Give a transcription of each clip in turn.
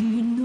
you know?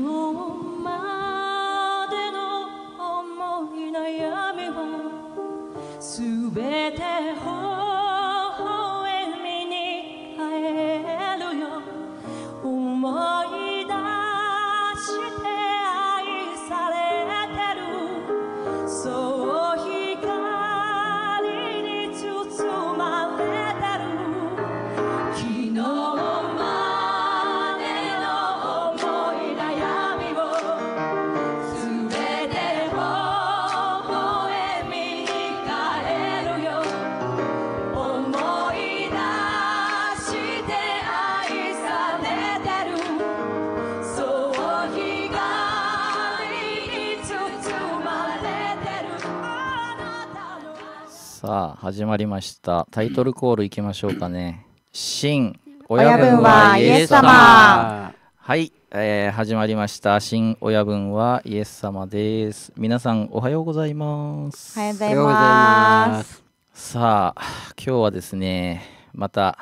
始まりましたタイトルコールいきましょうかね新親分はイエス様はい、えー、始まりました新親分はイエス様です皆さんおはようございますおはようございますさあ今日はですねまた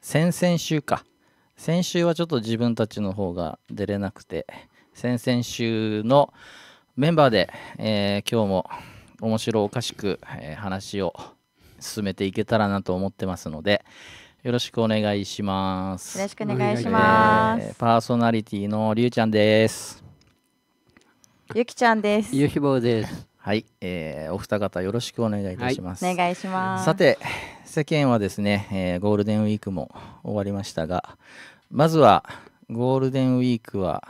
先々週か先週はちょっと自分たちの方が出れなくて先々週のメンバーで、えー、今日も面白おかしく、えー、話を進めていけたらなと思ってますのでよろしくお願いしますよろしくお願いします、えーパーソナリティのりゅうちゃんですゆきちゃんですゆひぼうです。はい、えーお二方よろしくお願いいたします、お願いしますさて世間はですね、えーゴールデンウィークも終わりましたがまずはゴールデンウィークは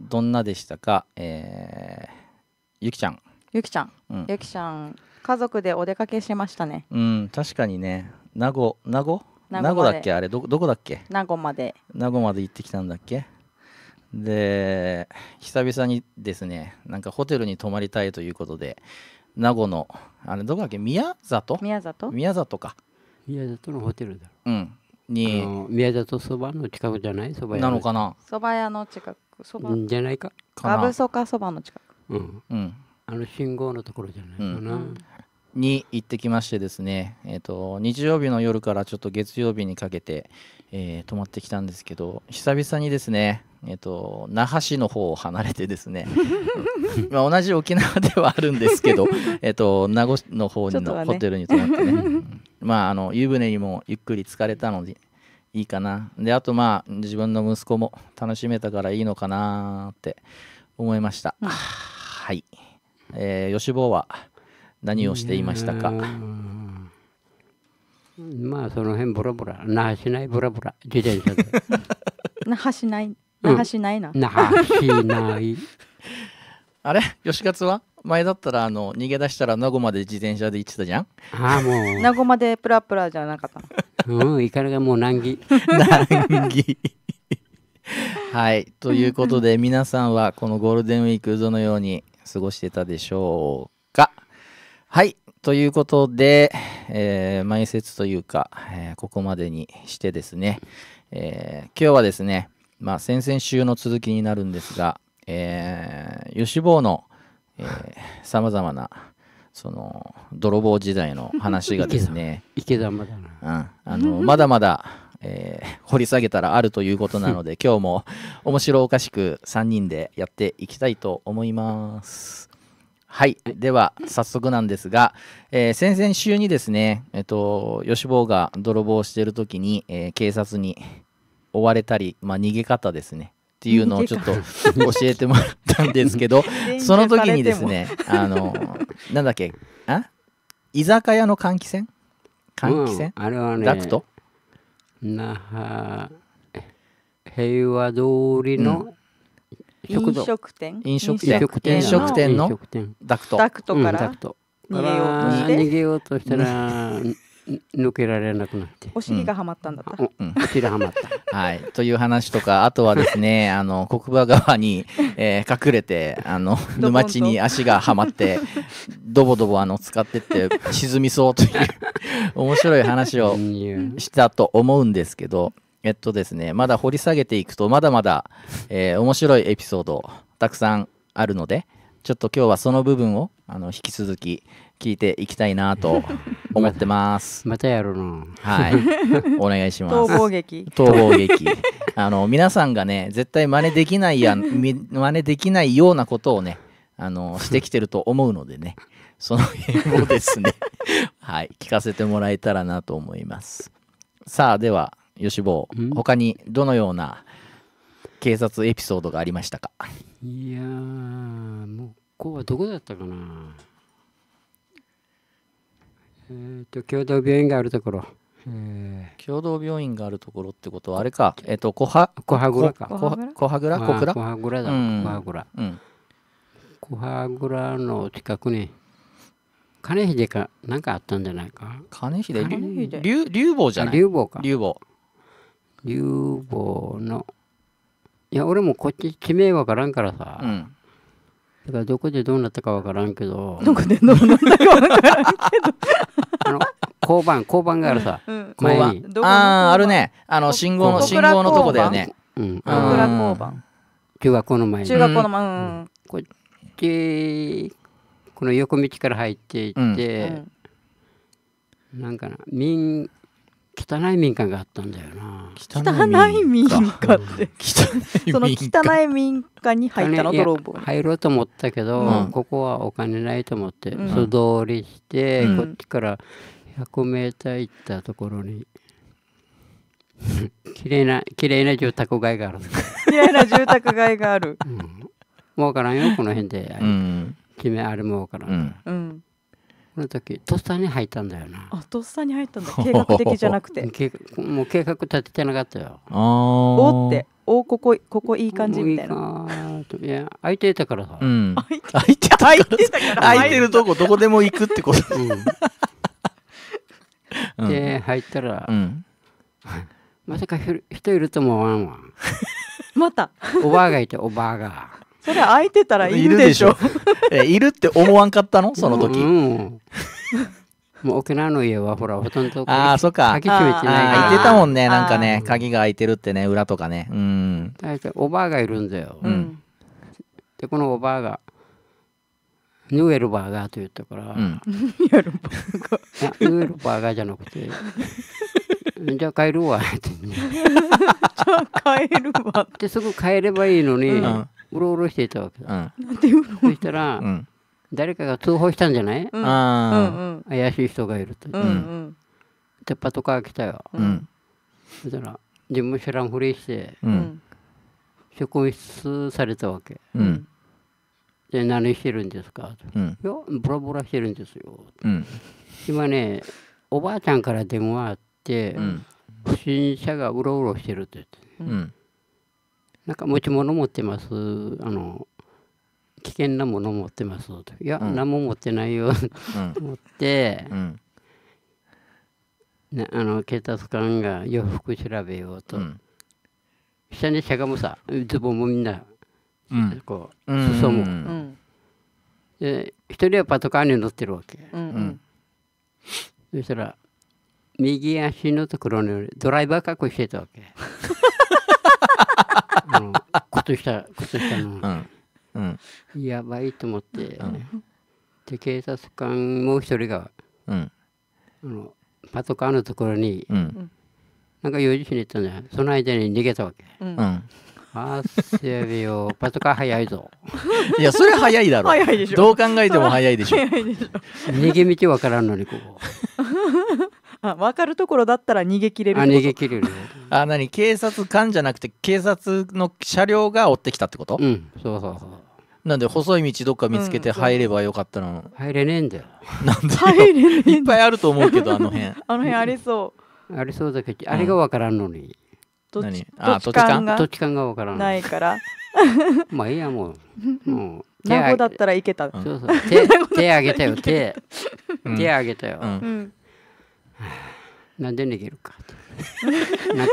どんなでしたか、えーゆきちゃん、ゆきちゃん、うんゆきちゃん家族でお出かけしましたねうん確かにね名護名護名護だっけあれどどこだっけ名護まで名護まで行ってきたんだっけで久々にですねなんかホテルに泊まりたいということで名護のあれどこだっけ宮里宮里宮里か宮里のホテルだうんに宮里そばの近くじゃないそば屋なのかなそば屋の近くそばじゃないかかぶそかソカそばの近くうん、うん、あの信号のところじゃないかな、うんに行ってきましてですね、えーと、日曜日の夜からちょっと月曜日にかけて、えー、泊まってきたんですけど久々にですね、えーと、那覇市の方を離れてですね まあ同じ沖縄ではあるんですけど えと名護市の方のホテルに泊まってね、ね、まああの湯船にもゆっくり疲れたのでいいかなであとまあ自分の息子も楽しめたからいいのかなって思いました、うん、はい、えー、吉坊は何をしていましたかまあその辺ボラボラ那覇市内ボラボラ自転車で 那覇市内那覇市内な、那覇市内 あれ吉勝は前だったらあの逃げ出したら名護まで自転車で行ってたじゃんああもう 名護までプラプラじゃなかったうんいかれがもう難儀難儀はいということで皆さんはこのゴールデンウィークどのように過ごしてたでしょうかはい。ということで、えー、前説というか、えー、ここまでにしてですね、えー、今日はですね、まあ、先々週の続きになるんですが、えー、吉坊のさまざまなその泥棒時代の話がですね 池田まだな、うん、あのまだまだ、えー、掘り下げたらあるということなので 今日も面白おかしく3人でやっていきたいと思います。はい、では早速なんですが、えー、先々週にですね、えっと、吉坊が泥棒してる時に、えー、警察に追われたり、まあ、逃げ方ですねっていうのをちょっと教えてもらったんですけど その時にですねあのなんだっけあ居酒屋の換気扇換気扇、うん、あれはねダクト那覇平和通りの、うん飲食店飲食店飲食店の飲食店ダクトダクトから逃げようとしたら抜 けられなくなってお尻がはまったんだった、うん、お尻はまったはいという話とかあとはですね あの国馬側に、えー、隠れてあの沼地に足がはまってドボドボあの使ってって 沈みそうという面白い話をしたと思うんですけどえっとですね、まだ掘り下げていくと、まだまだ、えー、面白いエピソード、たくさんあるので、ちょっと今日はその部分をあの引き続き聞いていきたいなと 思ってます。またやるな。はい。お願いします。逃亡劇。逃亡劇。あの皆さんがね、絶対真似できないや真似できないようなことをね、あのしてきてると思うのでね、その辺をですね、はい、聞かせてもらえたらなと思います。さあでは吉坊、他にどのような警察エピソードがありましたかいや向こうはどこだったかなえっ、ー、と共同病院があるところえ共同病院があるところってことはあれか、えっ、ー、と、コハ、コハグラか。コハグラコクラコハグラだ、うん、コハグラ。うん、コハグラの近くに、金秀か、何かあったんじゃないか。金秀金坊じゃない流坊か。流坊。流暴のいや俺もこっち地名わからんからさ、うん、だからどこでどうなったかわからんけどどこでどうなったかわからんけどあの交番交番があるさ、うん、前にあああるねあの信号の信号のとこだよねうん中学校の前に中学校の前、うん、こっちこの横道から入っていって、うん、なんかな民汚い民家があったんだよな汚い民家って汚い その汚い民家に入ったの泥棒入ろうと思ったけど、うん、ここはお金ないと思って、素通りして、うん、こっちから100メーター行ったところに 綺麗な綺麗な住宅街がある綺麗な住宅街がある、うん、もうからんよこの辺で、うん、めあれもうからん、うんこの時とっさに入ったんだよなあとっさに入ったんだ計画的じゃなくて もう計画立ててなかったよおっておここここいい感じみたいないや空いてたからさ、うん、空いてたから空いてるとこどこでも行くってこと、うん、で入ったら、うん、まさか人いるとも思わんわ またおばあがいておばあがそれ空いてたらいるでしょ。え、いるって思わんかったのその時。うん、もう沖縄の家はほらほとんどああそっか鍵閉めてない開いてたもんねなんかね鍵が開いてるってね裏とかねうん大体おばあがいるんだよ、うん、でこのおばあがニューエルバーガーと言ったから、うん、エルバーガーニューエルバーガーじゃなくて じゃあ帰るわって じゃあ帰るわってすぐ帰ればいいのに、うんうろうろしていたわけ。うん、なんていうのそしたら、うん、誰かが通報したんじゃない、うん、怪しい人がいると。うんでパトカ来たよ。うん、そしたら自分知らんふりして、うん、職員室されたわけ。うんで何してるんですかと、うん、いやボラボラしてるんですよ、うん、今ねおばあちゃんから電話あって、うん、不審者がうろうろしてるって言って、うん、なんか持ち物持ってますあの危険なもの持ってますといや、うん、何も持ってないよと思って、うん、ね、あの警察官が洋服調べようと、うん、下にしゃがむさズボンもみんな、うん、こう裾も、で一人はパトカーに乗ってるわけ、うんそしたら右足のところにドライバー確保してたわけ。靴下靴下の、うんうん、やばいと思って、うん、で警察官もう一人が、うん、あのパトカーのところに、うん、なんか用事しに行ったんだよその間に逃げたわけ。うんうんあせびよ、パトカー早いぞ。いや、それ早いだろ。早いでしょ。どう考えても早いでしょ。早いでしょ。逃げ道わからんのに、ここ。分 かるところだったら逃げ切れるあ逃げ切れる あ何警察官じゃなくて警察の車両が追ってきたってことうんそうそうそうなんで細い道どっか見つけて入ればよかったの、うん、入れねえんだよなんで入れねえいっぱいあると思うけどあの辺あの辺ありそうありそうだけどあれが分からんのに、うん、何あ土地勘が土地勘が分からんないから まあいいやもうもう名護だったらいけた、うん、そうそう手手あげたよ手手あげたよ、うんなんで逃げるかなんか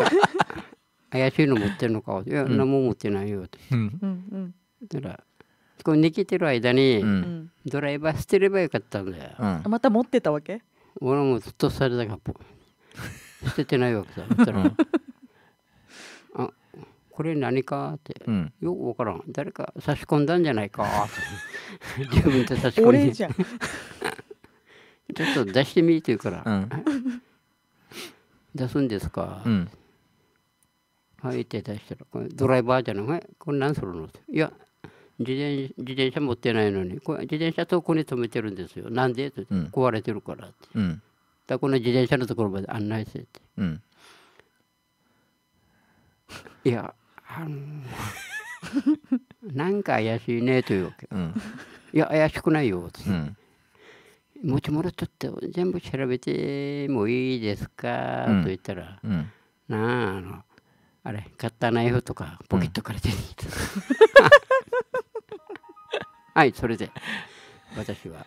怪しいの持ってるのかいや、うん、何も持ってないよと、うん、だからこう逃げてる間に、うん、ドライバー捨てればよかったんだよ、うん、また持ってたわけ俺もずっとされたか 捨ててないわけさあこれ何かって、よく分からん誰か差し込んだんじゃないか 自分で差し込んでちょっと出してみ」て言うから「うん、出すんですか」うん、はいって出したら「これドライバーじゃないこれ何するの?」いや自転自転車持ってないのにこれ自転車遠くに止めてるんですよなんで?」って、うん、壊れてるから」って、うん、だこの自転車のところまで案内してって、うん、いやあの なんか怪しいねというわけ、うん、いや怪しくないよって、うん持ち物取って全部調べてもいいですか、うん、と言ったら、うん、なああのあれ買ったナイフとかポケットから出てきた、うん、はいそれで私は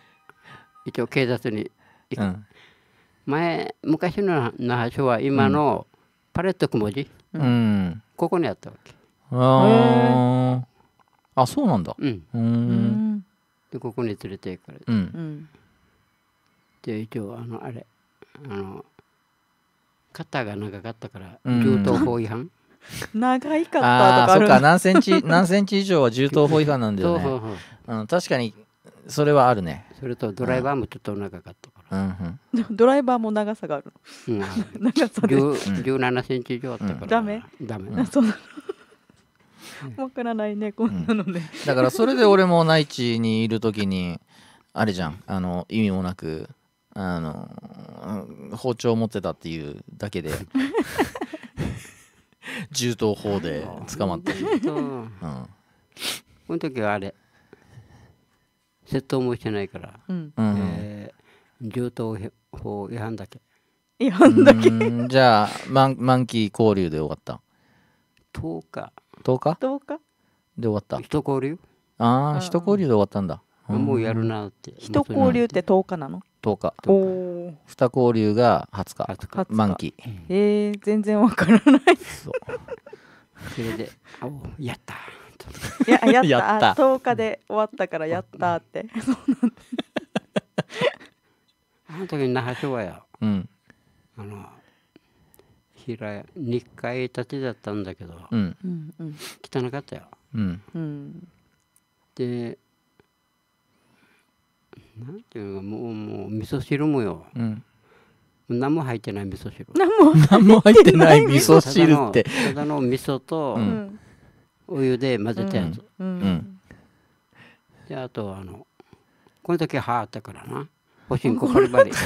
一応警察に行く、うん、前昔の那覇は今のパレットくもじ、うん、ここにあったわけああそうなんだうんでここに連れて行かれて、うんって一応あのあれあの肩が長かったから銃刀法違反、長いかったとかああそっか何センチ 何センチ以上は銃刀法違反なんだよねうん、確かにそれはあるねそれとドライバーもちょっと長かったかうんうん ドライバーも長さがあるら、うん、の長さで、17センチ以上あったから、うんダメダメ、うんそうなのわからないねこんなのね、だからそれで俺も内地にいる時にあれじゃんあの意味もなくあの包丁を持ってたっていうだけで 銃刀法で捕まったうんこの時はあれ窃盗もしてないから、うんえー、銃刀法違反だけ違反だけじゃあ満満期交流で終わった10日10日 ?10 日で終わった人交流ああ人交流で終わったんだ、うん、もうやるなって人交流って10日なの10日二交流が20日 ,20 日満期へえー、全然わからないそ それで「おやった!」いややった やった10日で終わったからやったって そうなんだあの時那覇昭和や、うん、あの平屋階建てだったんだけど、うん、汚かったよ、うん、でなんていうのもうもう味噌汁もよ、うん、何も入ってない味噌汁何も何も入ってない味噌汁ってただの味噌とお湯で混ぜたやつ、うんであとあのこの時歯あったからなおしんこバリバリこ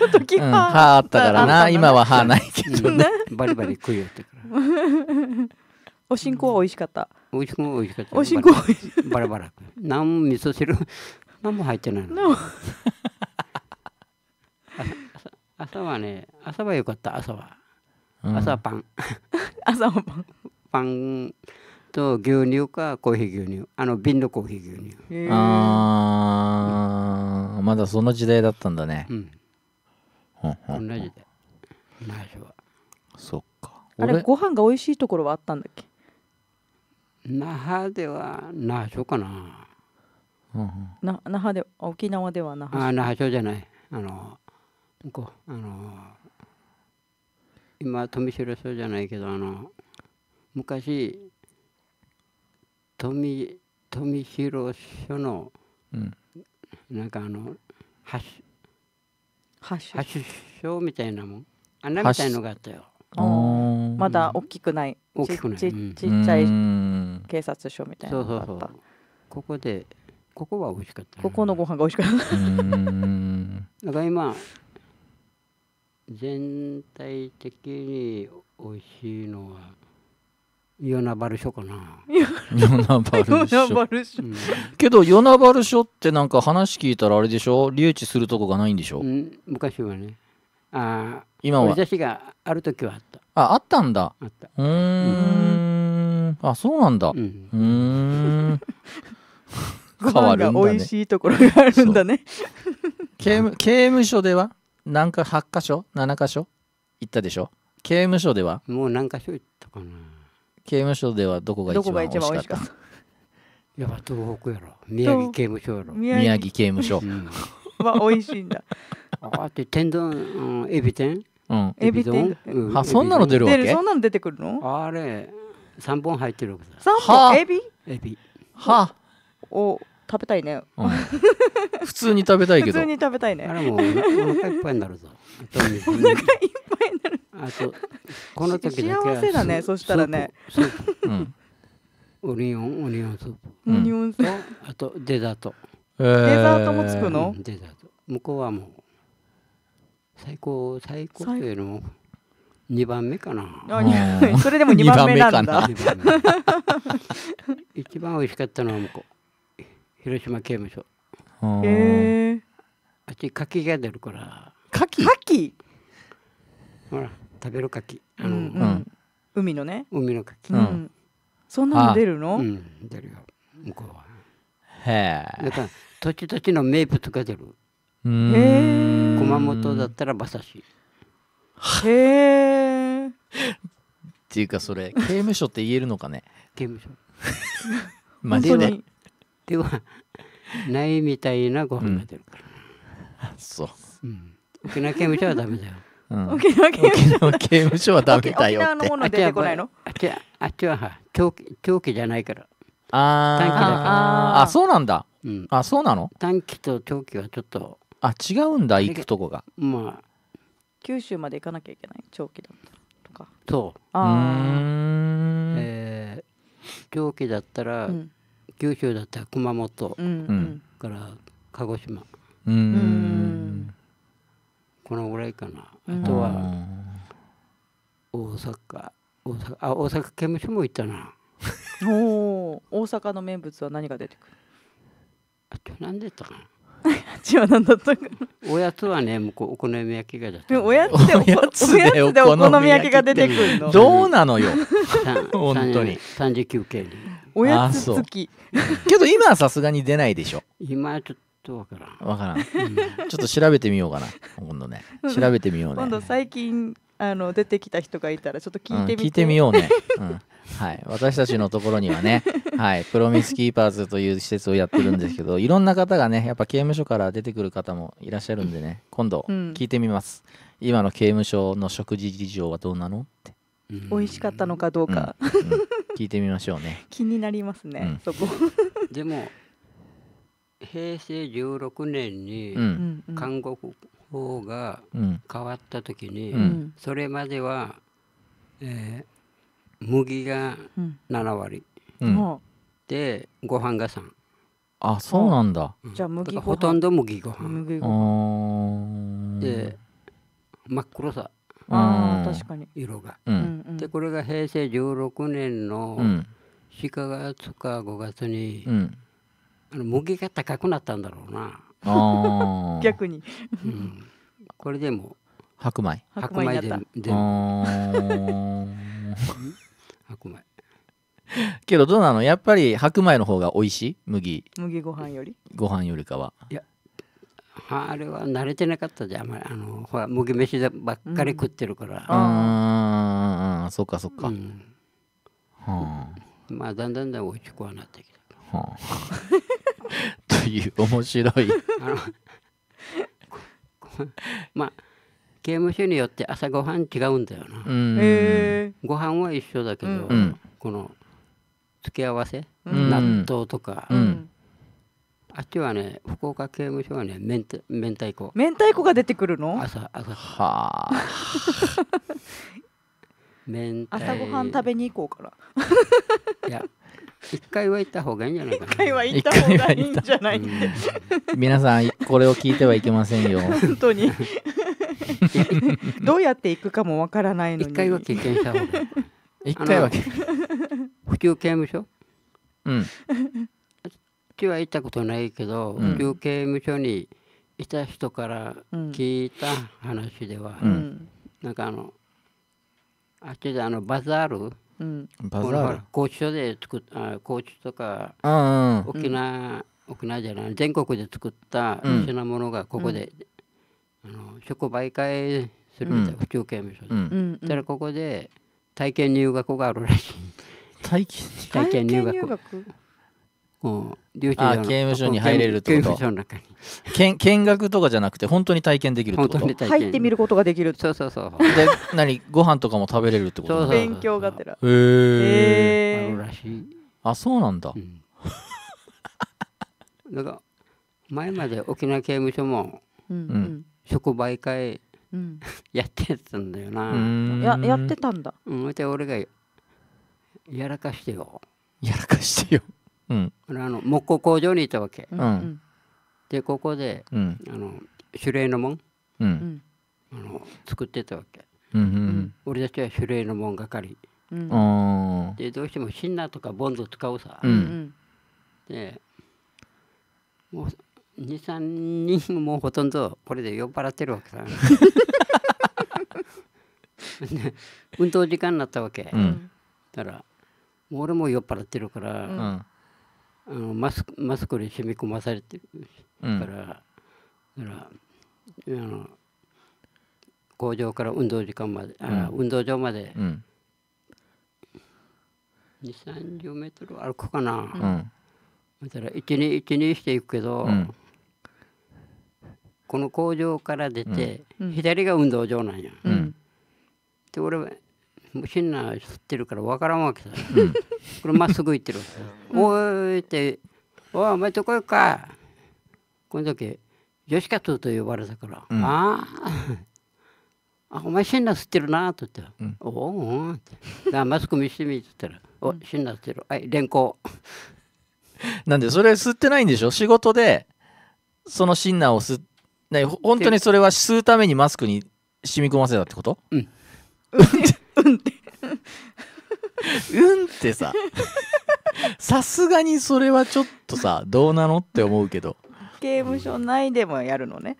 の時歯、あったからな今は歯ないけどねバリバリ食いよってからおしんこは美味しかった美味しくも美味しかったおしんこバラバラ何も味噌汁何も入ってないの 朝はね朝はよかった朝は、うん、朝はパン 朝はパンパンと牛乳かコーヒー牛乳あの瓶のコーヒー牛乳ああ、まだその時代だったんだねうん同じで内緒はそっかあれご飯が美味しいところはあったんだっけ那覇では内緒かなな那覇で沖縄では那覇あ那覇町じゃないあの向こうあの今富城町じゃないけどあの昔富富城署の、うん、なんかあの橋発署みたいなもん穴みたいのがあったよ。まだ大きくない、うん、ちっちゃい警察署みたいなのがあった。そうそうそうここでここは美味しかった。ここのご飯が美味しかった。だから今全体的に美味しいのはヨナバル書かな。ヨナバル書。ル書うん、けどヨナバル書ってなんか話聞いたらあれでしょ留置するとこがないんでしょ、う昔はね。ああ今は。日がある時はあった。ああったんだ。あった。うん。あそうなんだ。うん。変わるんだ、ね、美味しいところがあるんだね刑務刑務所ではなんか8か所7か所行ったでしょ刑務所ではもう何か所行ったかな刑務所ではどこが一番美味しかったやっぱ東北やろ宮城刑務所やろ宮城刑務所、うん、は美味しいんだあって天丼、うん、エビ天うん、エビ天、あそんなの出るわけそんなの出てくるのあれ3本入ってるわ本エビエビはあを食べたいね、うん、普通に食べたいけど普通に食べたいねあれもお腹いっぱいになるぞお腹いっぱいになるあとこの時幸せだねそしたらねうんオニオンオニオンスープオニオンスープ、うあとデザート、えー、デザートもつくの、うん、デザート向こうはもう最高最高というよりも2番目かな。それでも2番目なんだ。番か一番美味しかったのは向こう。広島刑務所へえあっち柿が出るから柿柿ほら食べる柿うん海のね海の柿うん、そんなの出るのうん出るよ向こうはへえだから土地土地の名物が出るへえ熊本だったら馬刺しへえっていうかそれ刑務所って言えるのかね刑務所マジでではないみたいなご飯が出るから、うん、そう、うん、沖縄刑務所はダメだよ、うん、沖縄刑務所はダメだよって沖縄のもの出てこないのあっちはあっちは長期長期じゃないからあ短期だからあそうなんだ、うん、あそうなの短期と長期はちょっとあ違うんだ行くとこがまあ九州まで行かなきゃいけない長期だったとかそうあん、えー、長期だったら、うん九州だったら熊本、うん、から鹿児島このぐらいかなあとは大阪大阪あ大阪刑務所も行ったな お大阪の名物は何が出てくるあと何でったかな8は何だったかおやつはねもうお好み焼きがだっおやつでおやつでお好み焼きが出てくるのどうなのよ 本当に三39件におやつ付きけど今はさすがに出ないでしょ今ちょっとわからんわからん、ちょっと調べてみようかな今度ね調べてみようね今度最近あの出てきた人がいたらちょっと聞いてみ聞いてみようね、うんはい、私たちのところにはね、はい、プロミスキーパーズという施設をやってるんですけどいろんな方がねやっぱ刑務所から出てくる方もいらっしゃるんでね今度聞いてみます、うん、今の刑務所の食事事情はどうなのって美味しかったのかどうか、うんうん、聞いてみましょうね 気になりますね、そこ でも平成16年に韓国法が変わった時に、それまでは、えー、麦が7割、うんでご飯が3あそうなんだ、うん、じゃあ麦ご飯ほとんど麦ご飯麦ご飯で真っ黒さあ確かに色が、うん、でこれが平成16年の4月か5月に、うん、あの麦が高くなったんだろうな 逆に、うん、これでも白米白米でで 白米けどどうなのやっぱり白米の方が美味しい麦麦ご飯よりご飯よりかはいやあれは慣れてなかったじゃんあまりあのほら麦飯ばっかり食ってるから、ああそっかそっか、うはんあまあだんだんだん美味しくはなってきたはあ という面白いあのまあ刑務所によって朝ごはん違うんだよな、うん、ご飯は一緒だけど、うん、この付け合わせ、うん、納豆とか、うん、あっちはね福岡刑務所はね明太明太子明太子が出てくるの朝朝はあ 朝ごはん食べに行こうからいや一回は行った方がいいんじゃないかな。一回は行った方がいいんじゃない。皆さんこれを聞いてはいけませんよ。本当に。どうやって行くかもわからないのに一回は経験した方が一回は経験刑務所うんちは行ったことないけど、普及刑務所にいた人から聞いた話では、うん、なんかあのあっちであのバザール、うん、バザール拘置所で作った拘置とか沖縄、うん、沖縄じゃない全国で作った品物がここで、うんあの職媒介するみたいな、うん、府中刑務所で、うん、たらここで体験入学があるらしい体験体験入学うん留置所刑務所に入れるってこと刑務所の中見見学とかじゃなくて本当に体験できるってこと入ってみることができるそうそうそうで何ご飯とかも食べれるってことそう勉強がてらへえあるそうなんだ、うん、だか前まで沖縄刑務所も、うん、うん触媒介うん、やってたんだよなうん、ややってたんだうんじゃ俺がやらかしてよやらかしてよ、うん、あの木工工場にいたわけ、うん、でここで、うん、あの種類のもん、うん、あの作ってたわけ、うんうん、俺たちは種類のもん係、うん、でどうしてもシンナーとかボンド使うさ、うん、でもう23人もうほとんどこれで酔っ払ってるわけさ 運動時間になったわけ、うん、だからもう俺も酔っ払ってるから、うん、あのマスマスクに染み込まされてるから、うん、だからあの工場から運動時間まで、あ運動場まで、うん、2 3 0メートル歩くかな、うん、だから一に一にしていくけど、うんこの工場から出て、左が運動場なんや、で俺はもうシンナー吸ってるから分からんわけさ、これまっすぐ行ってる 「おい」って「おいお前どこ行くか」この時吉シカと呼ばれたから「あ ああお前シンナー吸ってるな」と言って「おお」って「マスク見してみ」って言ったら「おシンナー吸ってるはい連行」なんでそれ吸ってないんでしょ仕事でそのシンナーを吸ってね、本当にそれは吸うためにマスクに染み込ませたってことうん。うんって。うんってさ。さすがにそれはちょっとさ、どうなのって思うけど。刑務所内でもやるのね。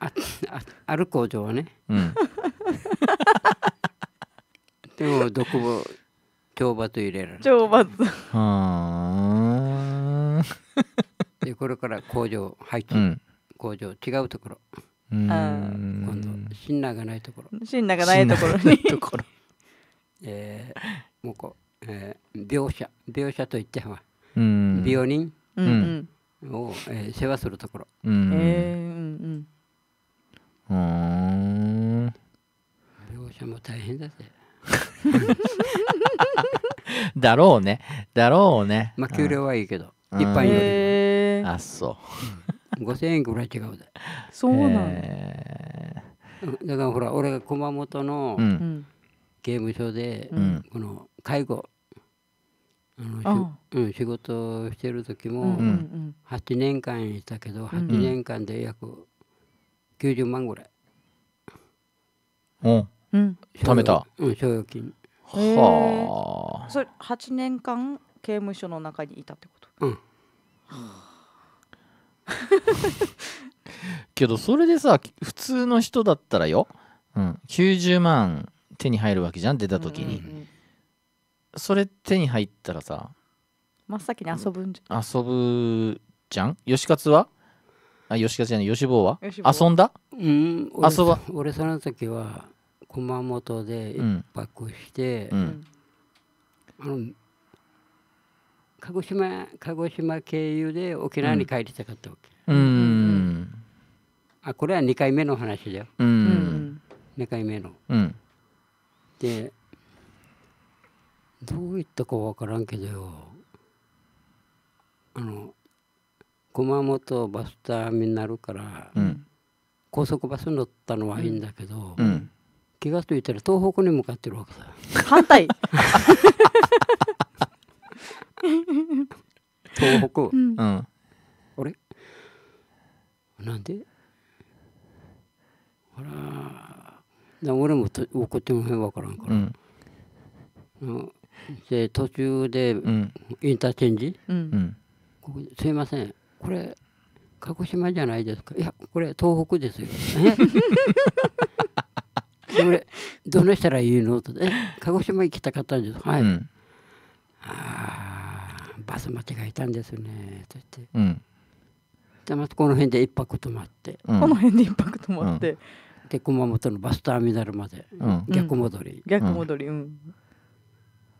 ああある工場はね。うん、でもどこも懲罰入れれる。懲罰。はあ。でこれから工場廃棄、うん、工場違うところ今度信羅がないところ信羅がないところにえー、もうこう、えー、描写描写といっては病人、うんうん、を、えー、世話するところへえうんうん、描写も大変だぜ だろうねだろうねまあ給料はいいけど、一般よりあそう五千円ぐらい違うでそうなんだからほら俺が熊本の刑務所で、この介護あのしうん、仕事してる時も8年間いたけど8年間で約90万ぐらい、うん貯めた、うん、賞与金はあそれ8年間刑務所の中にいたってことうん けどそれでさ普通の人だったらよ、うん、90万手に入るわけじゃん出た時に、うんうんうん、それ手に入ったらさ真っ先に遊ぶんじゃ遊ぶじゃん吉勝はあ吉勝じゃない吉坊は遊んだうん俺遊ば俺その時は熊本で一泊して、うんうん、あの鹿児島鹿児島経由で沖縄に帰りたかったわけ、うん、あこれは2回目の話だよ、うん、2回目の、うん、でどういったか分からんけどよあの熊本バスターミナルから、うん、高速バス乗ったのはいいんだけど、気が付いたら東北に向かってるわけだ反対 東北、うん、うん、あれなんであら俺も怒ってもへんわからんから、うんで途中でインターチェンジ、うん、すいませんこれ鹿児島じゃないですかいやこれ東北ですよそ れどうしたらいいのと鹿児島行きたかったんですはい、うん、ああバス待ちがいたんですね」と言って、うん、まずこの辺で一泊泊まって、うん、この辺で一泊泊まって、で熊本のバスターミナルまで、逆戻り、逆戻りうん、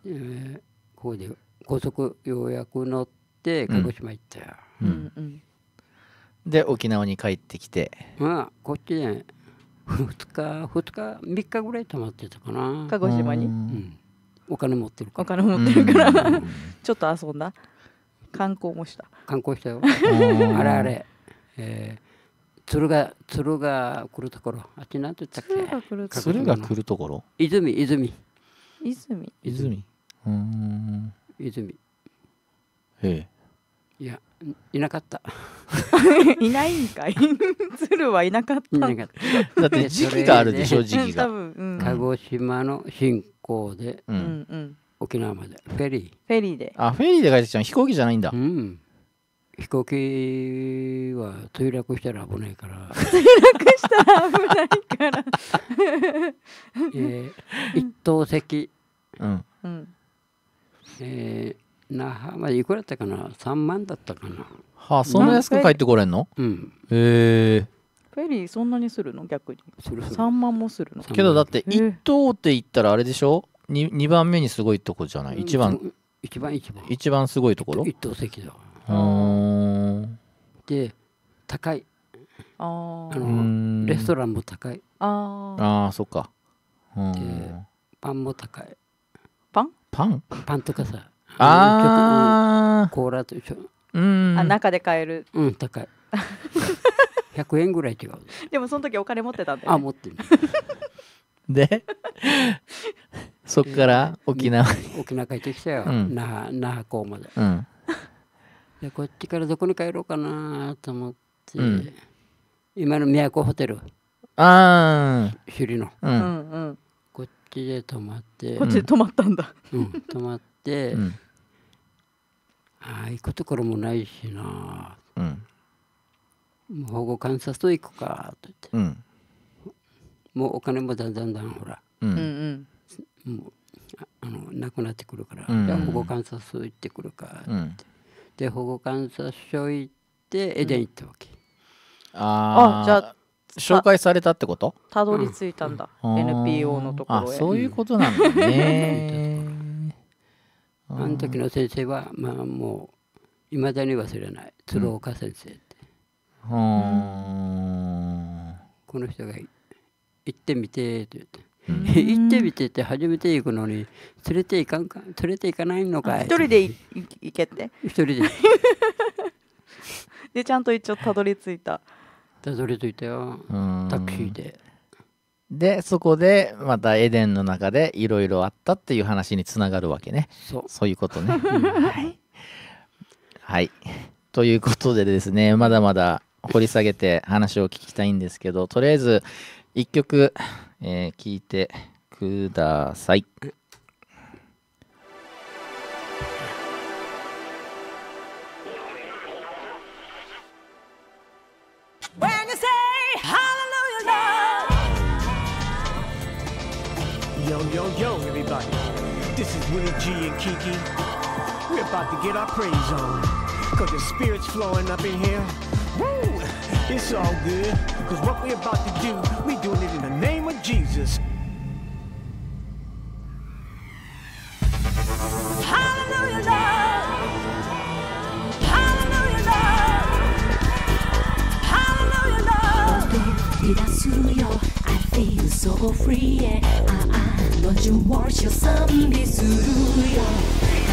えー、ここで高速ようやく乗って鹿児島行ったよ、うんうん、で沖縄に帰ってきてまあこっちで、ね、2日2日3日ぐらい泊まってたかな鹿児島に、うんお金持ってるお金持ってるから、ちょっと遊んだ観光もした観光したよあれあれ、えー、鶴が鶴が来るところあっちなんて言ったっけ鶴が来るところ泉泉泉泉うん泉ええいやいなかった いないんかい 鶴はいなかっただって時期があるでしょ時期が、うん、鹿児島の新港で、うん、沖縄までフェリーフェリーであフェリーで帰ってきたの飛行機じゃないんだうん飛行機は墜落したら危ないから墜落したら危ないから えー、一等席うん、うんえー、那覇までいくらだったかな3万だったかなはあそんな安く帰ってこれんのうんへえーフリーそんなにするの逆にするする3万もするのけどだって一等って言ったらあれでしょ 2, 2番目にすごいとこじゃない、う番一番一番一番すごいところ一等席だで高いああレストランも高いああそっかうんパンも高いパンパンパンとかさああコーラと一緒うんあ中で買えるうん高い 100円ぐらい違うでもその時お金持ってたんで、ね、あ持ってる でそっから沖縄沖縄帰ってきたよ、うん、那覇那覇港まで、うん、でこっちからどこに帰ろうかなと思って、うん、今の都ホテルああ首里の、うん、うん、こっちで泊まってこっちで泊まったんだ、うん、泊まって、ああ行くところもないしな、うん、保護観察と行くかと言って、うん、もうお金もだんだんだんほら、うん、もうあのなくなってくるから、うん、保護観察所行ってくるかって、うん、で保護観察所行ってエデン行ったわけ、うん、ああじゃあ紹介されたってことたどり着いたんだ、NPO のところへそういうことなんだね あの時の先生はまあもういまだに忘れない鶴岡先生、この人が行ってみてって言って。うん、行ってみてって初めて行くのに連れて行かんか連れて行かないのかい一人で行けって一人で でちゃんと一応たどり着いたたどり着いたよタクシーででそこでまたエデンの中でいろいろあったっていう話につながるわけねそういうことね、うん、はい、はい、ということでですねまだまだ掘り下げて話を聞きたいんですけど、とりあえず一曲、えー、聞いてください。Yo, yo, yo, everybody. This is Willie G and Kiki. We're about to get our praise on. Cause the spirit's flowing up in here. It's all good, cause what we're about to do, we doing it in the name of Jesus. Hallelujah, Hallelujah, Hallelujah, I feel so free, yeah. Ah, ah, don't you worship, 賛美するよ。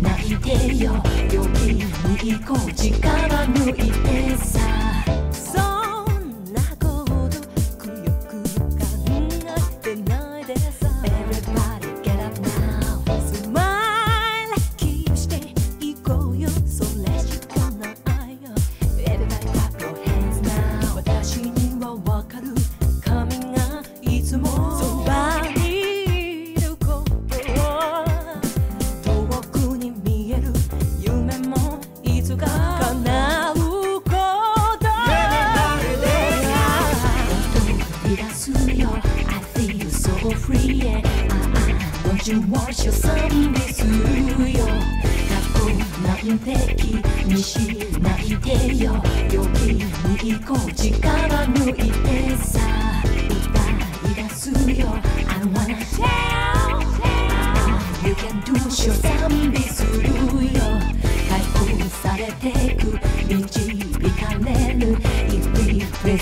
泣いていよ余計にこう力抜いてさ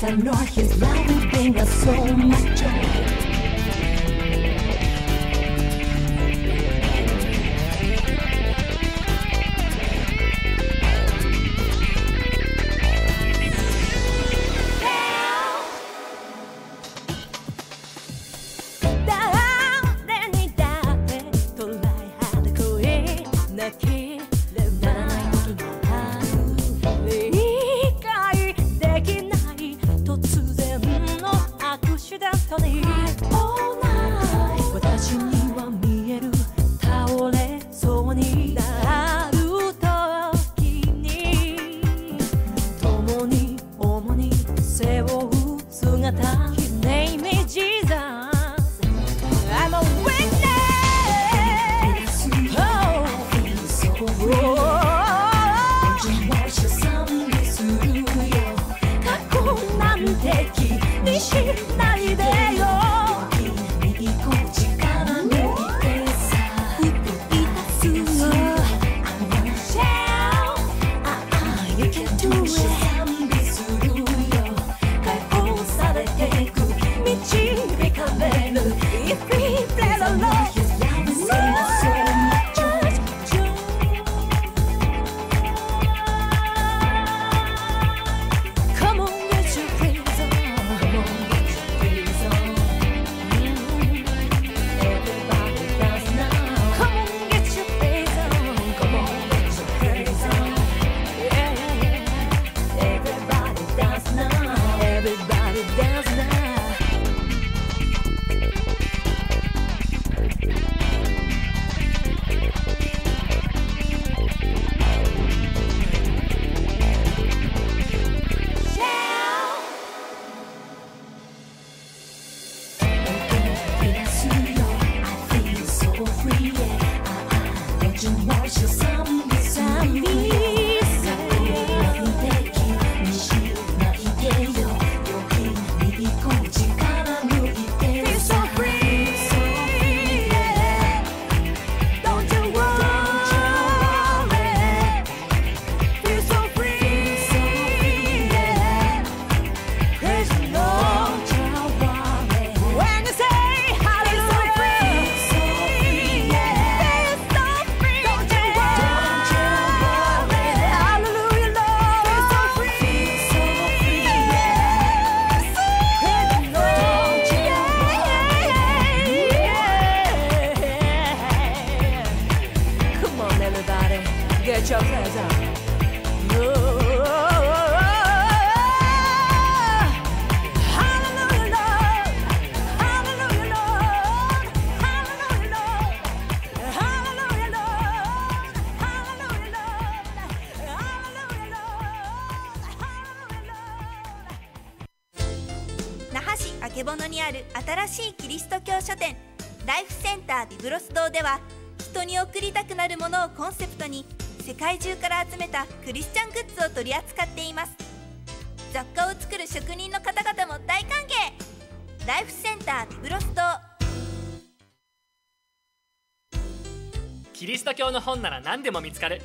Cause I know his love will bring so 花にある新しいキリスト教書店ライフセンタービブロス堂では人に送りたくなるものをコンセプトに世界中から集めたクリスチャングッズを取り扱っています雑貨を作る職人の方々も大歓迎ライフセンタービブロス堂キリスト教の本なら何でも見つかる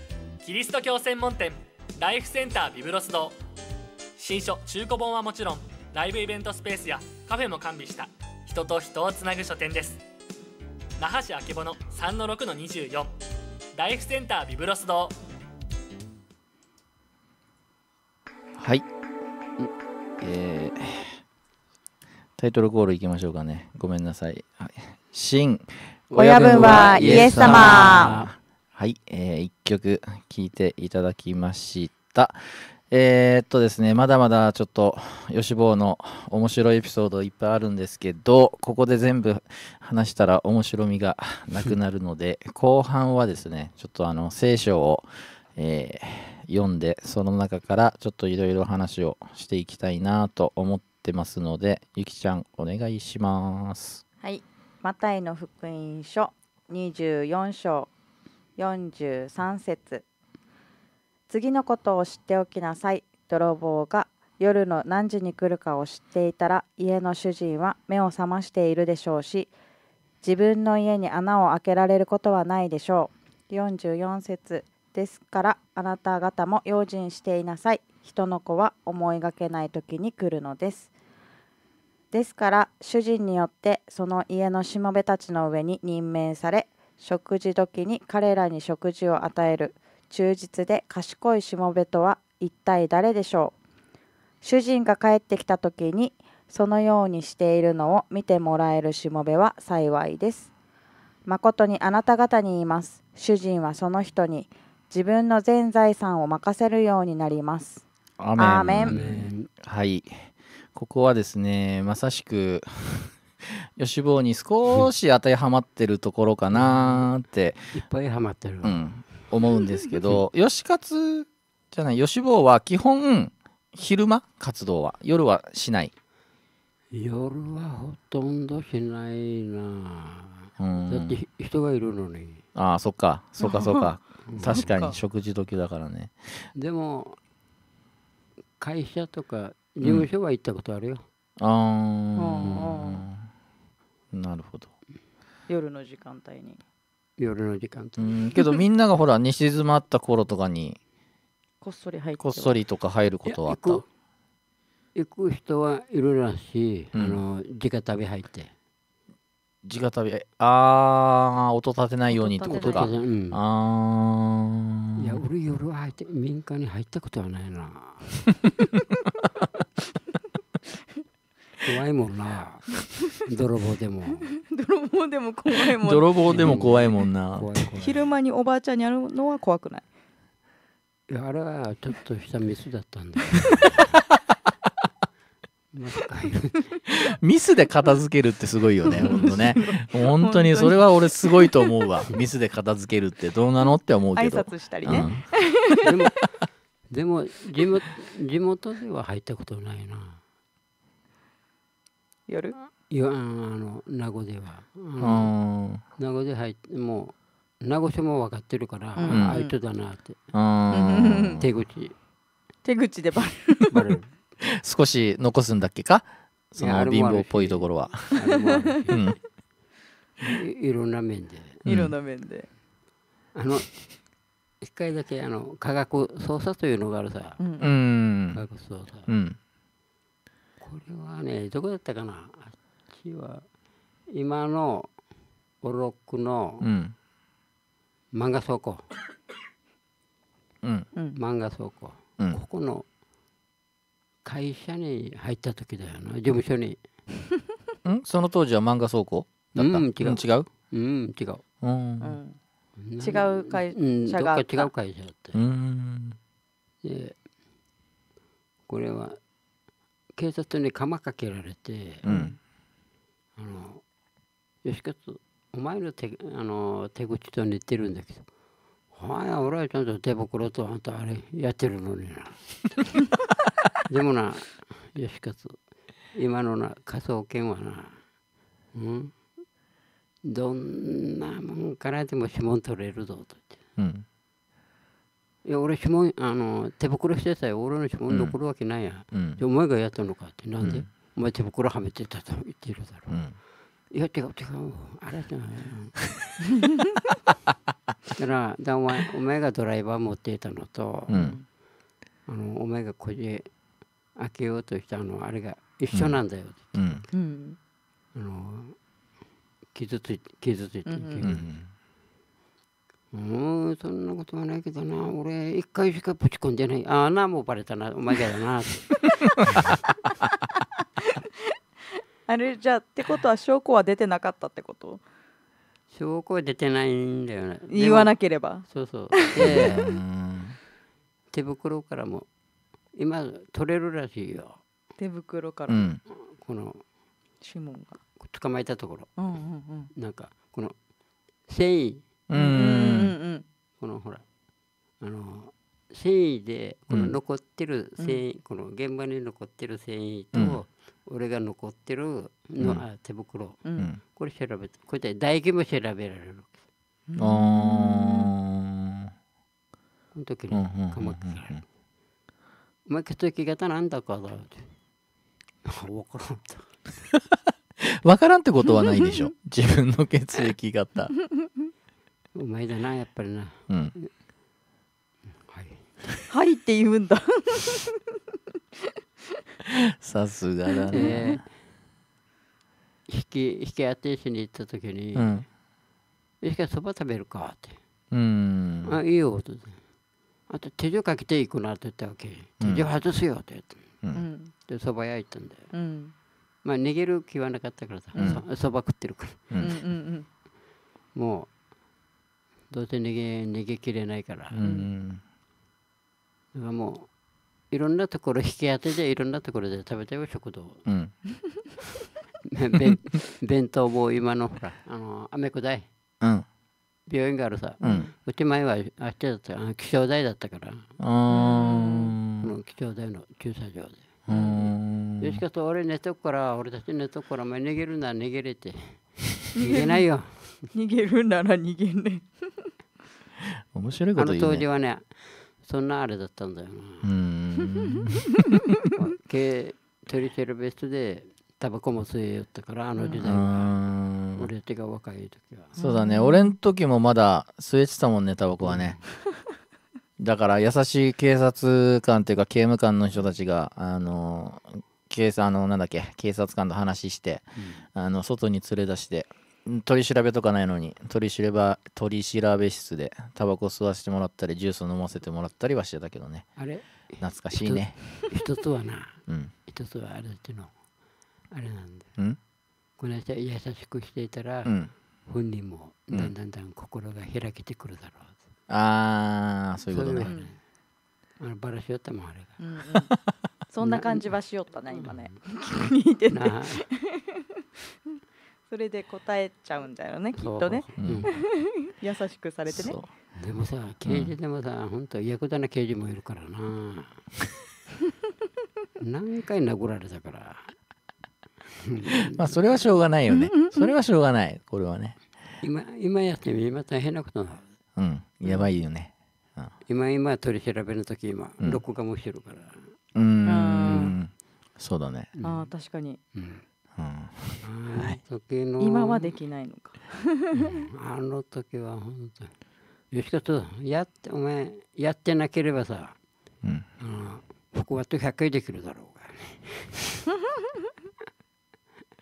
キリスト教専門店ライフセンタービブロス堂新書中古本はもちろんライブイベントスペースやカフェも完備した人と人をつなぐ書店です那覇市あけぼの3-6-24ライフセンタービブロス堂はいえー、タイトルコールいきましょうかねごめんなさい、はい、新親分はイエス様はい、えー、1曲聴いていただきました。えー、っとですね、まだまだちょっと、よぼ坊の面白いエピソードいっぱいあるんですけど、ここで全部話したら面白みがなくなるので、後半はですね、ちょっとあの、聖書を、えー、読んで、その中からちょっといろいろ話をしていきたいなと思ってますので、ゆきちゃん、お願いします。はい。マタイの福音書24章43節次のことを知っておきなさい泥棒が夜の何時に来るかを知っていたら家の主人は目を覚ましているでしょうし自分の家に穴を開けられることはないでしょう44節ですからあなた方も用心していなさい人の子は思いがけない時に来るのですですから主人によってその家のしもべたちの上に任命され食事時に彼らに食事を与える忠実で賢いしもべとは一体誰でしょう主人が帰ってきた時にそのようにしているのを見てもらえるしもべは幸いです。誠にあなた方に言います。主人はその人に自分の全財産を任せるようになります。アーメンはい。ここはですね、まさしく 吉坊に少し当てはまってるところかなって。いっぱいはまってる。うん思うんですけど 吉活じゃない吉坊は基本昼間活動は夜はしない夜はほとんどしないなだって人がいるのにああそっかそっかそっか 確かに食事時だからねでも会社とか事務所は行ったことあるよ、うん、ああなるほど夜の時間帯に夜の時間と、うん、けどみんながほら寝静まった頃とかにこっそり入ってこっそりとか入ることはあった行く人はいるらしい、うん、あの直旅入って直旅ああ音立てないようにってことか、うん、ああいや俺夜は入って民間に入ったことはないな 怖いもんな 泥棒でも泥棒でも怖いもん泥棒でも怖いもんな昼間におばあちゃんにやるのは怖くないいやあれはちょっとしたミスだったんだ ミスで片付けるってすごいよね本当ね本当にそれは俺すごいと思うわミスで片付けるってどうなのって思うけど挨拶したりね、うん、でもでも地元地元では入ったことないなやるいやあの名護では、うん、名護で入ってもう名護所も分かってるから、うん、あいつだなって、うん、手口手口でバレる少し残すんだっけかその貧乏っぽいところはいろんな面でいろんな面で、あの一回だけあの科学捜査というのがあるさ、科学捜査、これはねどこだったかなあっちは今のオロックの漫画倉庫、うん、漫画倉庫、うん、ここの会社に入った時だよな事務所に んその当時は漫画倉庫だったうん違ううん違う、うん、違う会社があった、うん、どっか違う会社だったこれは警察に釜かけられて、うん、あの吉勝お前の手あの手口と似てるんだけどお前は俺はちゃんと手袋とあんたあれやってるのにな でもなよしかつ、今のな科捜研はな、うん、どんなもんからでも指紋取れるぞと言って。うんや俺指紋あの手袋してたよ俺の指紋残るわけないや、うん、お前がやったのかってなんで、うん、お前手袋はめてたと言ってるだろう、うん、いや違う違うあれじゃないだからだお前お前がドライバー持っていたのと、うん、あのお前がこじ開けようとしたのあれが一緒なんだよってって、あの傷ついて傷ついて、うんうん、そんなことはないけどな、俺、一回しかぶち込んでない。ああな、もうバレたな、お前だな。あれじゃってことは証拠は出てなかったってこと証拠は出てないんだよね。言わなければ。そうそう。で、手袋からも、今、取れるらしいよ。手袋から、うん、この指紋が。捕まえたところ、うんうんうん、なんかこの繊維。うんん、このほらあの繊維でこの残ってる繊維、うん、この現場に残ってる繊維と、うん、俺が残ってるの、うん、手袋、うん、これ調べてこうやって唾液も調べられるあけあこの時に鎌倉されお前血液型なんだかだ」って分 からん からんってことはないでしょ自分の血液型 うまいだなやっぱりな、うん、はいはいって言うんだ さすがだね、引き引き当てしに行った時に「うん、石川そば食べるか」って「うんあいいよ」とあと手錠かけていくな」って言ったわけ「手錠外すよ」って言って、うん、でそば屋行ったんだよ、うん、まあ逃げる気はなかったからさそば、食ってるから、うんううどうせ逃げ逃げきれないから、うん、だからもういろんなところ引き当てでいろんなところで食べたよ食堂、う ん、弁当も今のほらあの雨くだい、うん、病院があるさ、うん、うち前はっちだった気象台だったからこの気象台の駐車場で。よしかと俺寝とくから俺たち寝とくからお前逃げるなら逃げれて逃げないよ 逃げるなら逃げんね面白いこと、ね、あの当時はねそんなあれだったんだよなうん経トリセルベストでタバコも吸えよったからあの時代は俺手が若い時はそうだね俺ん時もまだ吸えてたもんねタバコはねだから優しい警察官っていうか刑務官の人たちがあの警察のなんだっけ警察官と話して、うん、あの外に連れ出して取り調べとかないのに取り調べ取り調べ室でタバコ吸わせてもらったりジュース飲ませてもらったりはしてたけどねあれ懐かしいね一つはな、うん、一つはあれっていうのあれなんだ、うん、この人優しくしていたら、うん、本人もだんだんだん心が開けてくるだろう、ああそういうことねあのバラしよったもんあれが、うんうん、そんな感じはしよったね今ね、聞い てなそれで答えちゃうんだよねきっとね、うん、優しくされてねでもさ刑事でもさ、うん、本当嫌子だな刑事もいるからな 何回殴られたからまあそれはしょうがないよねそれはしょうがないこれはね今今やってみれば大変なことなうんやばいよね、うん、今今取り調べの時今、録画もしてるからうんうんそうだねああ確かに、うんうん、はい、今はできないのかあの時は本当に吉勝やってお前やってなければさ、うん、うん。僕はと1回できるだろう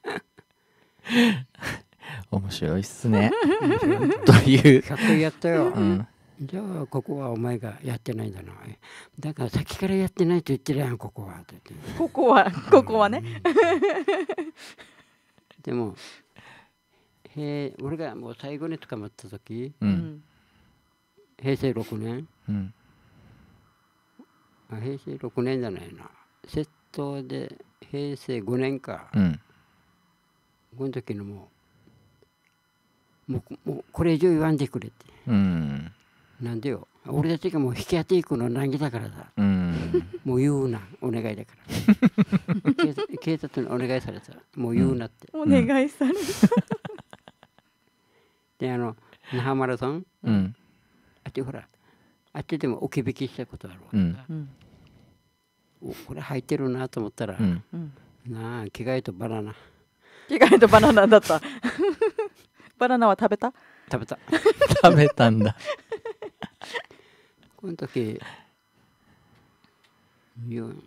が、面白いっすねという百回やったよ、うんじゃあここはお前がやってないんだなだから先からやってないと言ってるやんここは」ここはここはね、でもへ俺がもう最後に捕まった時、うん、平成6年、うん、平成6年じゃないな窃盗で平成5年か、うん、この時のもうもうもうこれ以上言わんでくれって、うん、なんでよ俺たちがもう引き当ていくの難儀だからさ、うん、もう言うなお願いだから 警察にお願いされたらもう言うなって、うん、お願いされた であの那覇マラソン、うん、あっちほらあっちでも置き引きしたことあるわ、うんおこれ入ってるなと思ったら、うん、なあ着替えとバナナ着替えとバナナだったバナナは食べた食べた 食べたんだこの時40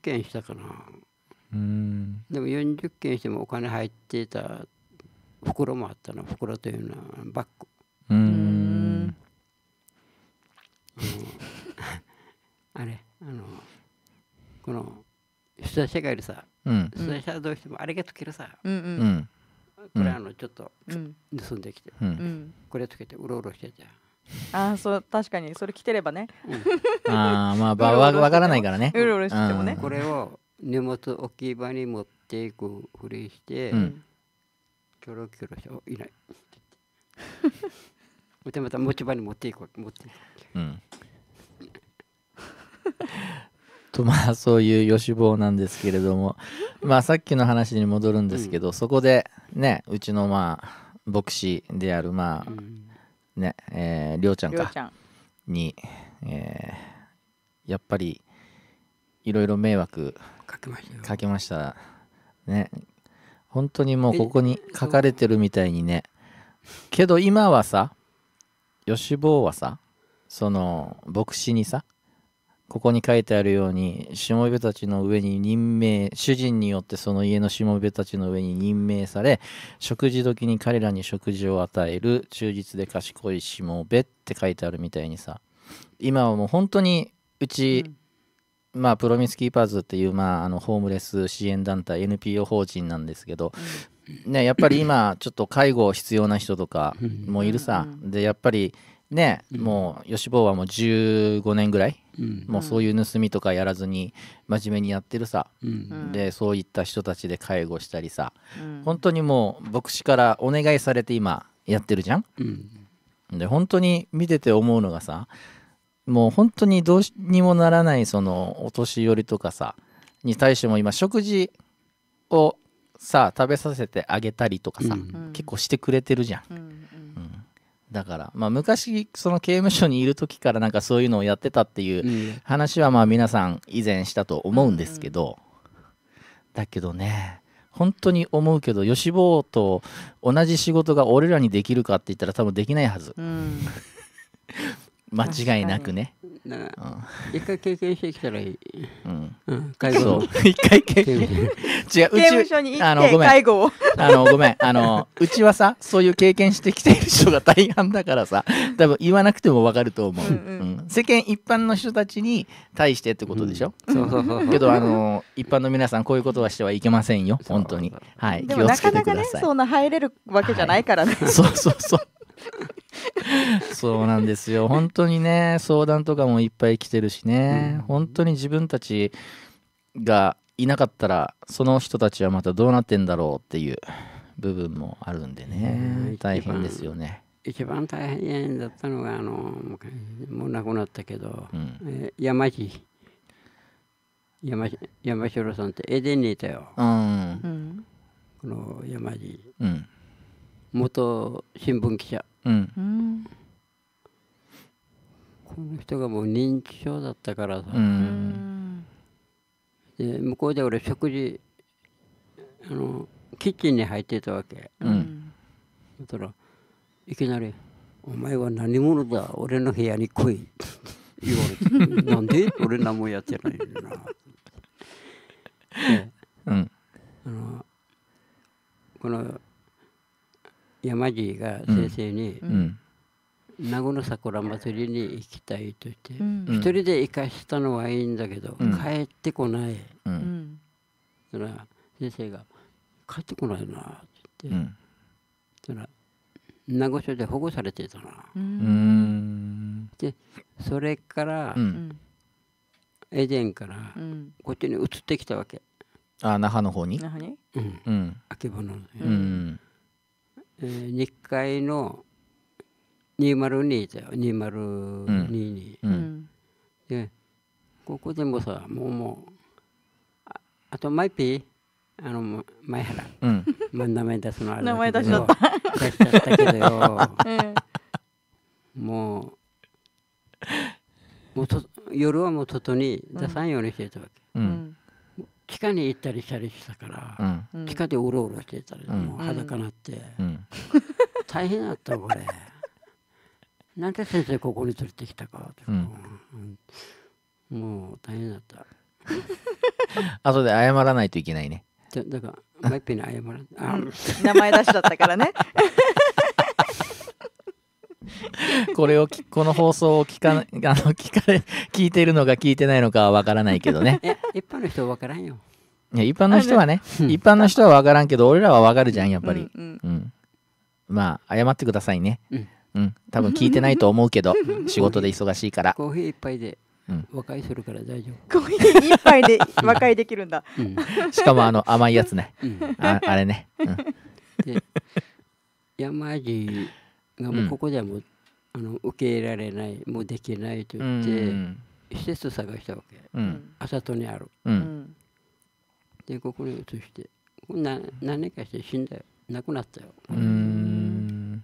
件したかなうんでも40件してもお金入ってた袋もあったの袋というのはバッグうん あれあのこの出題者がいるさ、うん、出題者はどうしてもあれがつけるさ、うんうん、これあのちょっと盗んできて、これつけてうろうろしてた あそう確かにそれ着てればね、うん、ああまあわわからないからねうろうろしてもね、うん、これを荷物置き場に持っていくふりして、うん、キョロキョロして「いない」でまた持ち場に持っていく持っていくうんとまあそういうよしぼうなんですけれどもまあさっきの話に戻るんですけど、そこでねうちのまあ牧師であるまあ、うんねえー、りょうちゃんかに、えー、やっぱりいろいろ迷惑かけましたね本当にもうここに書かれてるみたいにねけど今はさ吉坊はさその牧師にさここに書いてあるように、しもべたちの上に任命、主人によってその家のしもべたちの上に任命され、食事時に彼らに食事を与える、忠実で賢いしもべって書いてあるみたいにさ、今はもう本当にうち、うんまあ、プロミスキーパーズっていう、まあ、あのホームレス支援団体 NPO 法人なんですけど、ね、やっぱり今ちょっと介護必要な人とかもいるさ、でやっぱりね、うん、もう吉坊はもう15年ぐらい、うん、もうそういう盗みとかやらずに真面目にやってるさ、うん、でそういった人たちで介護したりさ、うん、本当にもう牧師からお願いされて今やってるじゃん。で本当に見てて思うのがさもう本当にどうにもならないそのお年寄りとかさに対しても今食事をさ食べさせてあげたりとかさ、結構してくれてるじゃんだから、まあ、昔その刑務所にいる時からなんかそういうのをやってたっていう話はまあ皆さん以前したと思うんですけど、だけどね本当に思うけど吉坊と同じ仕事が俺らにできるかって言ったら多分できないはず、間違いなくねだから、一回経験してきたらいい。うん。介護一回経験。違う、うち、あの、ごめん。介護を。あの、ごめん。あの、うちはさ、そういう経験してきてる人が大半だからさ、多分言わなくても分かると思う。世間一般の人たちに対してってことでしょ、うそうそうそう。けど、あの、一般の皆さん、こういうことはしてはいけませんよ。本当に。はい。気をつけてください。なかなかね、そんな入れるわけじゃないからね。そうそうそう。そうなんですよ本当にね相談とかもいっぱい来てるしね、うん、本当に自分たちがいなかったらその人たちはまたどうなってんだろうっていう部分もあるんでね大変ですよね一番大変だったのがあのもう亡くなったけど、うん、え山地山城さんってエデンにいたよ、うん、この山地、うん元新聞記者、うん、この人がもう認知症だったからさ、で向こうで俺食事あのキッチンに入ってたわけ、うん、だからいきなり「お前は何者だ俺の部屋に来い」言われて「なんで俺何もやってないのな」うん、この山地が先生に、名護の桜祭りに行きたいと言って、一人で行かしたのはいいんだけど、帰ってこない、うん、そら先生が「帰ってこないな」って言って、そら名護署で保護されてたな。でそれから、エデンから、こっちに移ってきたわけ。あ那覇の方に那覇に、うんうん、うんえー、の202だよ2022、うんうん、でここでもさもうもうああとマイピーあの前原、うん、名前出すのあれ名前出しちゃった出しちゃったけどよ、もうもうと夜はもう外に出さんようにしてたわけ、うん地下に行ったりしたりしたから、うん、地下でうろうろしてたら、もう裸なって、大変だったこれ なんで先生ここに連れてきたかもう大変だった後 で謝らないといけないねだからマイペに謝らない、名前出しだったからね これをこの放送を聞か あの聞かれ聞いてるのか聞いてないのかは分からないけどね。一般の人は分からんよ。いや一般の人はね、一般の人は分からんけど俺らは分かるじゃんやっぱり。うん、うんうん、まあ謝ってくださいね。うん、うん、多分聞いてないと思うけど仕事で忙しいから。コーヒー一杯で。和解するから大丈夫。コーヒー一杯で和解できるんだ。うんしかもあの甘いやつね。うん、ああれね。うん、で山路がもうここではもう、あの受け入れられないもうできないと言って、施設を探したわけ、うん、あさとにある、うん、でここに移してな何年かして死んだよ亡くなったようん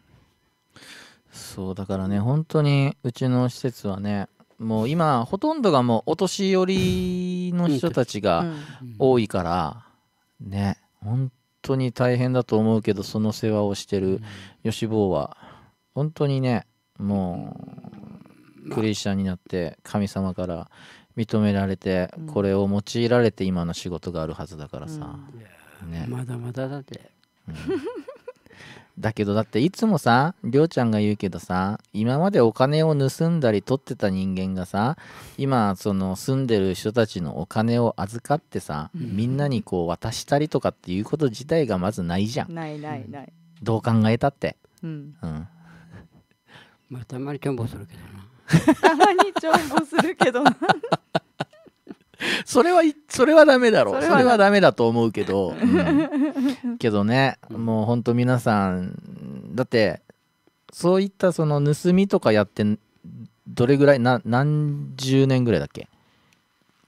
そうだからね本当にうちの施設はねもう今ほとんどがもうお年寄りの人たちが多いからね本当に大変だと思うけどその世話をしてる吉坊は本当にねもうクリスチャンになって神様から認められて、これを用いられて今の仕事があるはずだからさ、うん、ね、まだまだだって、うん、だけどだっていつもさりょうちゃんが言うけどさ今までお金を盗んだり取ってた人間がさ今その住んでる人たちのお金を預かってさ、みんなにこう渡したりとかっていうこと自体がまずないじゃん。ないないない。どう考えたって。うん、うんまあ、たまにちょんぼするけどな。たまにちょんぼするけどな。それはそれはダメだろうそれはダメだと思うけど、うん、けどねもうほんと皆さんだってそういったその盗みとかやってどれぐらいな何十年ぐらいだっけ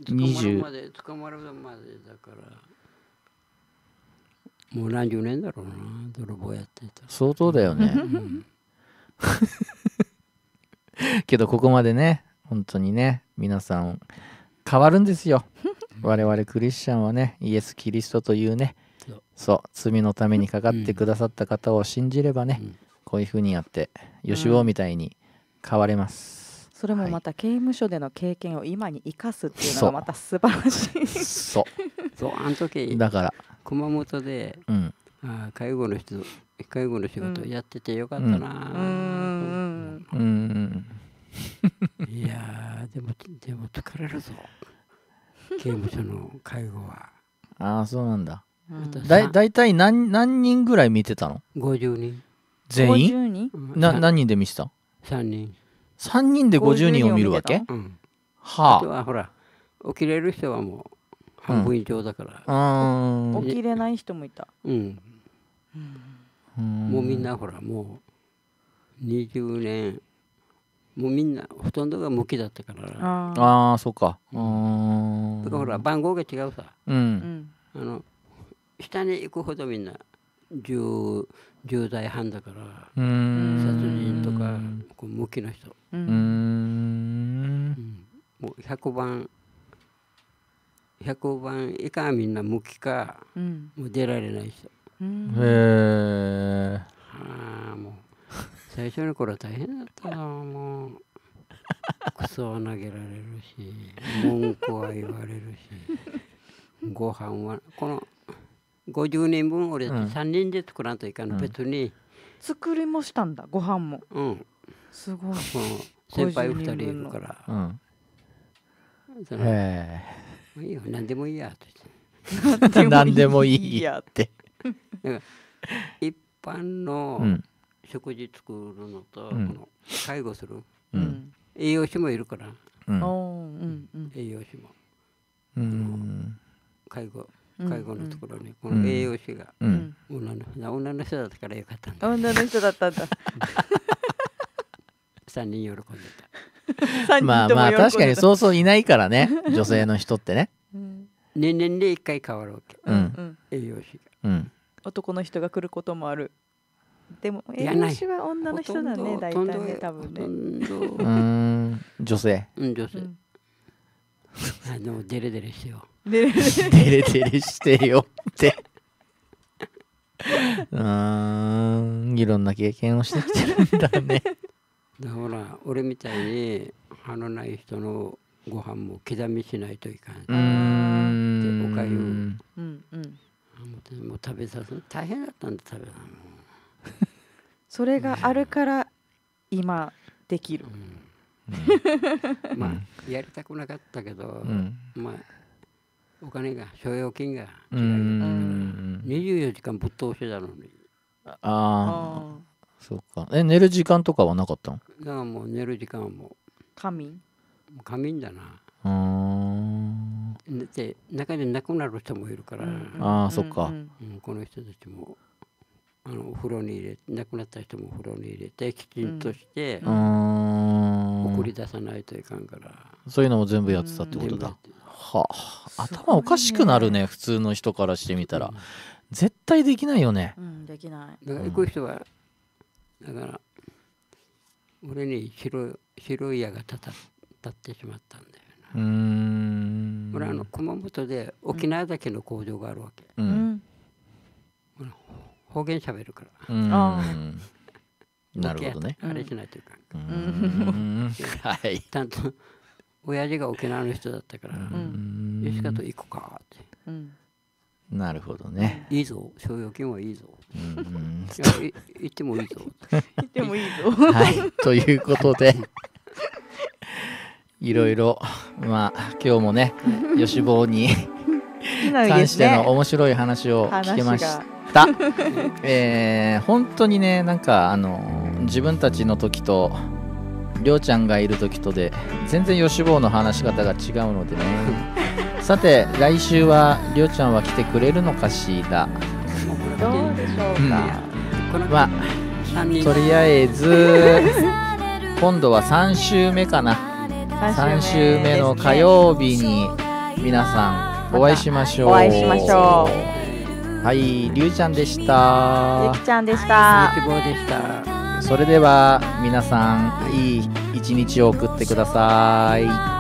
捕まるまで捕まるまでだからもう何十年だろうな泥棒やってた相当だよね、うん けどここまでね本当にね皆さん変わるんですよ 我々クリスチャンはねイエス・キリストというねそう罪のためにかかってくださった方を信じればね、うん、こういうふうにやって吉坊みたいに変われます、うん、それもまた刑務所での経験を今に生かすっていうのがまた素晴らしいそう そうあの時だから熊本で、うん、あ介護の人介護の仕事やっててよかったな、うん、うん、いやでもでも疲れるぞ刑務所の介護はああそうなんだ、うん、だ大体何何人ぐらい見てたの50人全員な何人で見せた3人3人で50人を見るわけ、うん、はああはほら起きれる人はもう半分以上だから、うん、起きれない人もいたうん、うん、もうみんなほらもう20年もうみんなほとんどが無期だったからああそうかうんだからほら番号が違うさ、うん、あの下に行くほどみんな10代半だから殺人とかこう無期の人うん、もう100番100番以下みんな無期か、うん、もう出られない人、うん、へえああもう最初の頃は大変だったなもうクソは投げられるし文句は言われるしご飯はこの50人分俺3人で作らんといかんの、うん、別に作りもしたんだご飯もうんすごい先輩2人いるから、うそのええいいよ何でもいいやっ何でもいいやって 一般の、うん食事作るのと、この介護する、栄養士もいるから、うん、栄養士も、うん、介護介護のところにこの栄養士が、女の女の人だったからよかったんだ女の人だったんだ3 人喜んでた まあまあ確かにそうそういないからね 女性の人ってね年々で1回変わるわけ、うん、栄養士が、男の人が来ることもあるでも栄養士は女の人だね大体ね多分ね女性うん女性、あでもデレデレしてよデレデレしてよってうんいろんな経験をしてきてるんだねだから俺みたいに歯のない人のご飯も刻みしないといかんでおかゆうんうん、もう食べさせ大変だったんだ食べたの。それがあるから今できる、うん、まあやりたくなかったけど、まあお金が所要金が違う24時間ぶっ通してたのにああそうかえ寝る時間とかはなかったのだからもう寝る時間はもう仮眠仮眠だなうんで中で亡くなる人もいるから、ああそっか、うん、この人たちもあのお風呂に入れ亡くなった人もお風呂に入れてきちんとして、うん、送り出さないといかんからそういうのも全部やってたってことだ、はあ、頭おかしくなるね、ね、普通の人からしてみたら、絶対できないよね、うん、できないだから行く人は、だから俺に広広い矢がたた立ってしまったんだよなうん俺あの熊本で沖縄だけの工場があるわけ、うん方言喋るから。なるほどね。あれしないというか。はい。ちゃんと親父が沖縄の人だったから、吉川と行こうかって。なるほどね。いいぞ、賞与金はいいぞ。行ってもいいぞ。行ってもいいぞ。はい、ということで。いろいろ、まあ、今日もね、吉坊に。関しての面白い話を聞けました。えー、本当にねなんかあの自分たちの時とりょうちゃんがいる時とで全然吉坊の話し方が違うのでね さて来週はりょうちゃんは来てくれるのかしらどうでしょうか、うん、まあとりあえず今度は3週目かな3週目の火曜日に皆さんお会いしましょう。お会いしましょう。はい、りゅうちゃんでした。ゆきちゃんでした。ゆきぼうでした。それでは皆さんいい一日を送ってください。